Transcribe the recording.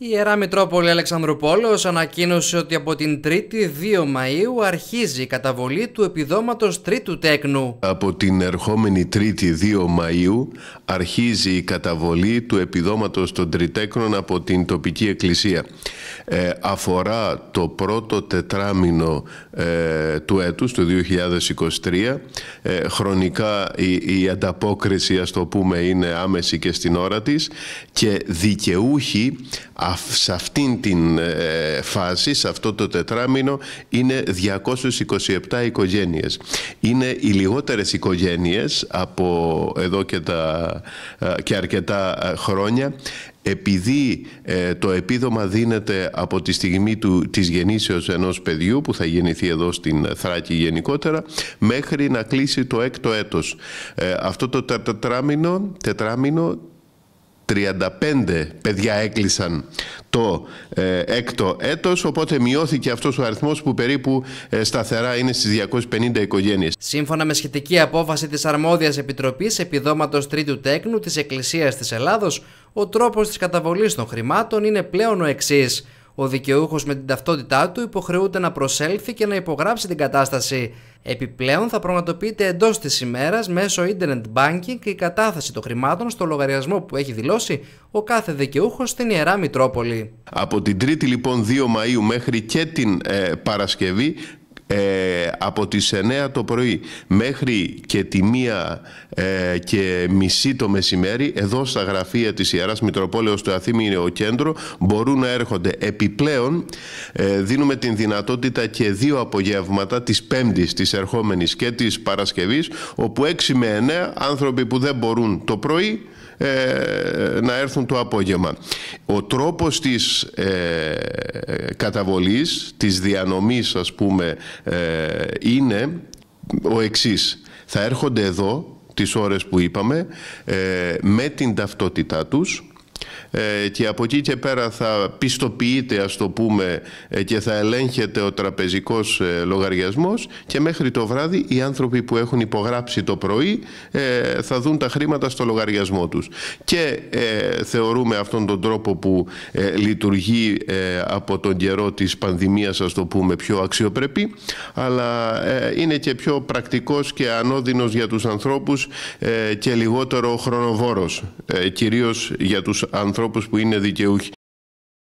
Η Ιερά Μητρόπολη ανακοίνωσε ότι από την 3η 2 Μαΐου αρχίζει η καταβολή του επιδόματος τρίτου τέκνου. Από την ερχόμενη 3η 2 Μαΐου αρχίζει η καταβολή του επιδόματος των τριτέκνων από την τοπική εκκλησία. Ε, αφορά το πρώτο τετράμινο ε, του έτους, του 2023. Ε, χρονικά η, ανταπόκριση, ας το πούμε, είναι άμεση και στην ώρα της και δικαιούχοι σε αυτήν την ε, φάση, σε αυτό το τετράμινο, είναι 227 οικογένειες. Είναι οι λιγότερες οικογένειες από εδώ και, ε, και αρκετά ε, χρόνια επειδή το επίδομα δίνεται από τη στιγμή του, της γεννήσεως ενός παιδιού που θα γεννηθεί εδώ στην Θράκη γενικότερα μέχρι να κλείσει το έκτο έτος. αυτό το τετράμινο, τετράμινο 35 παιδιά έκλεισαν το ε, έκτο έτος, οπότε μειώθηκε αυτός ο αριθμός που περίπου ε, σταθερά είναι στις 250 οικογένειες. Σύμφωνα με σχετική απόφαση της Αρμόδιας Επιτροπής Επιδόματος Τρίτου Τέκνου της Εκκλησίας της Ελλάδος, ο τρόπος της καταβολής των χρημάτων είναι πλέον ο εξής – ο δικαιούχος με την ταυτότητά του υποχρεούται να προσέλθει και να υπογράψει την κατάσταση. Επιπλέον θα πραγματοποιείται εντός της ημέρας μέσω Internet Banking και η κατάθεση των χρημάτων στο λογαριασμό που έχει δηλώσει ο κάθε δικαιούχος στην Ιερά Μητρόπολη. Από την 3η λοιπόν 2 Μαΐου μέχρι και την ε, Παρασκευή ε, από τις 9 το πρωί μέχρι και τη μία ε, και μισή το μεσημέρι εδώ στα γραφεία της Ιεράς Μητροπόλεως του Αθήμη είναι ο κέντρο μπορούν να έρχονται επιπλέον ε, δίνουμε την δυνατότητα και δύο απογεύματα της Πέμπτης της ερχόμενης και της Παρασκευής όπου 6 με 9 άνθρωποι που δεν μπορούν το πρωί ε, να έρθουν το απόγευμα. Ο τρόπος της ε, καταβολής, της διανομής ας πούμε ε, είναι ο εξής. Θα έρχονται εδώ τις ώρες που είπαμε ε, με την ταυτότητά τους ε, και από εκεί και πέρα θα πιστοποιείται ας το πούμε ε, και θα ελέγχεται ο τραπεζικός ε, λογαριασμός και μέχρι το βράδυ οι άνθρωποι που έχουν υπογράψει το πρωί θα δουν τα χρήματα στο λογαριασμό τους. Και θεωρούμε αυτόν τον τρόπο που λειτουργεί από τον καιρό της πανδημίας ας το πούμε πιο αξιοπρεπή αλλά είναι και πιο πρακτικός και ανώδυνος για τους ανθρώπους και λιγότερο χρονοβόρος κυρίως για τους ανθρώπους που είναι δικαιούχοι.